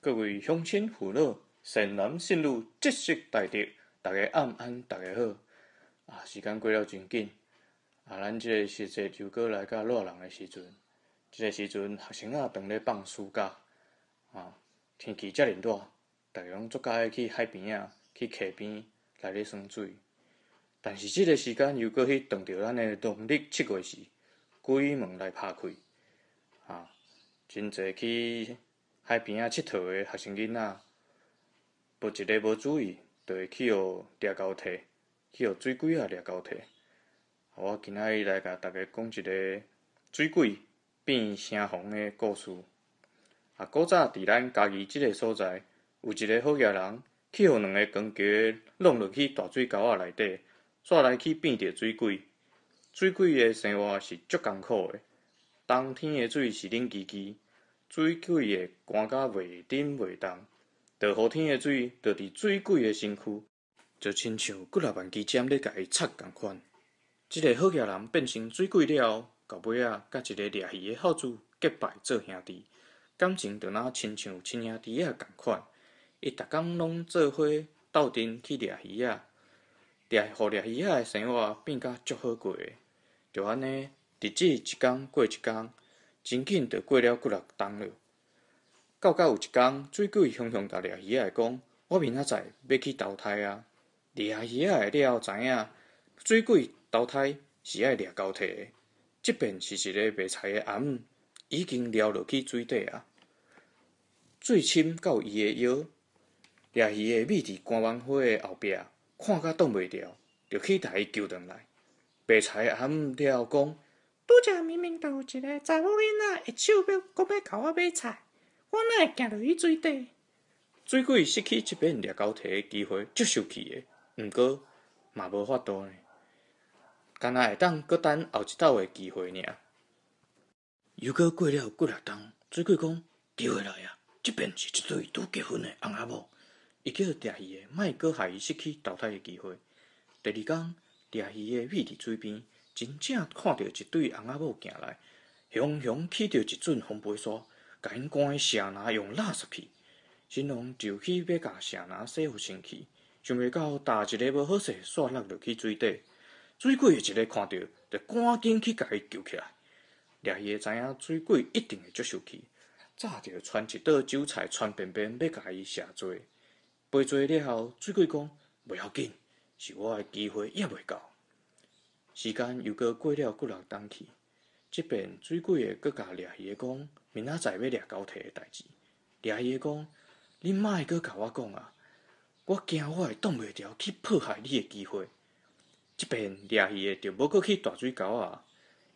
各位乡亲父老，善男信女，节节大德，大家晚安，大家好。啊，时间过了真紧，啊，咱即个时节又过来到热人诶时阵，即个时阵学生仔当咧放暑假，啊，天气遮尔热，逐个拢足加爱去海边啊，去溪边来咧耍水。但是即个时间又过去，撞着咱诶农历七月时，鬼门来拍开，啊，真侪去。海边啊，佚佗诶，学生囡仔无一个无注意，就会去互抓狗提，去互水鬼啊抓狗提。我今仔日来甲大家讲一个水鬼变成红诶故事。啊，古早伫咱家己即个所在，有一个好吓人，去互两个光脚弄落去大水沟啊内底，煞来去变着水鬼。水鬼诶生活是足艰苦诶，冬天诶水是冷吱吱。水鬼个寒甲袂顶袂动，伫雨天个水着伫水鬼个身躯，就亲像几偌万支针咧甲伊插共款。即个好兄人变成水鬼了后，到尾啊，佮一个掠鱼个好主结拜做兄弟，感情着若亲像亲兄弟个共款。伊逐工拢做伙斗阵去掠鱼仔，掠互掠鱼仔个生活变甲足好过个，就安尼，日子一工过一工。真紧就过了几日冬了，到到有一天，水鬼雄雄甲掠鱼仔讲：“我明仔载要去投胎啊！”掠鱼仔的了知影，水鬼投胎是要掠狗体的。即边是一个白菜的阿姆，已经掉落去水底啊，水深到伊的腰，掠鱼的尾伫干万花的后壁，看甲挡袂牢，就去甲伊救转来。白菜阿姆了后讲。明明一个手我我水鬼失去这边掠狗提的机会，足受气的。不过嘛，无法度呢，干那会当阁等后一次的机会尔。又过过了几下冬，水鬼讲机会来啊！这边是一对拄结婚的昂阿婆，伊叫续钓鱼的，卖阁害伊失去淘汰的机会。第二天，钓鱼诶，撇伫水边。真正看到一对翁仔某行来，雄雄起着一尊红背沙，赶紧竿蛇拿用拉出去。新郎就去要共蛇拿洗拂清气，想袂到打一个无好势，煞落落去水底。水鬼一个看到，就赶紧去共伊救起来。猎爷知影水鬼一定会接受去，早就穿一道酒菜穿便便要甲伊下做，下做了后，水鬼讲袂要紧，是我的机会也袂到。时间又过过了，几落当去，即边水鬼个佮掠鱼个讲，明仔载要掠高铁个代志。掠鱼个讲，你莫佮我讲啊，我惊我会挡袂牢去迫害你个机会。即边掠鱼个就无佮去大水沟啊，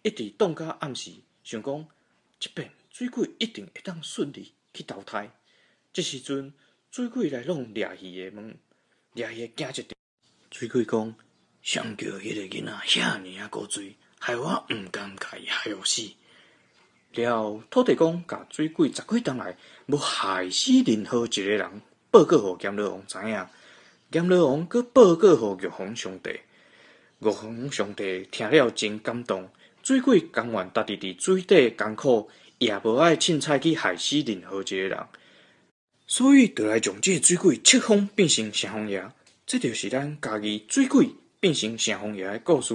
一直挡到暗时，想讲即边水鬼一定会当顺利去投胎。即时阵水鬼来弄掠鱼个门，掠鱼个惊一跳。水鬼讲。上叫迄个囡仔遐尼啊，古锥，害我毋甘甲伊害死。了土地公甲水鬼十几同来，无害死任何一个人，报告互阎罗王知影。阎罗王阁报告互玉皇上帝，玉皇上帝听了真感动。水鬼甘愿家己伫水底艰苦，也无爱凊彩去害死任何一个人。所以就来从这水鬼七风变成城隍爷，即就是咱家己水鬼。变成城隍爷的故事。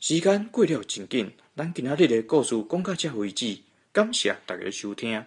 时间过了真紧，咱今仔日的故事讲到这为止。感谢大家收听。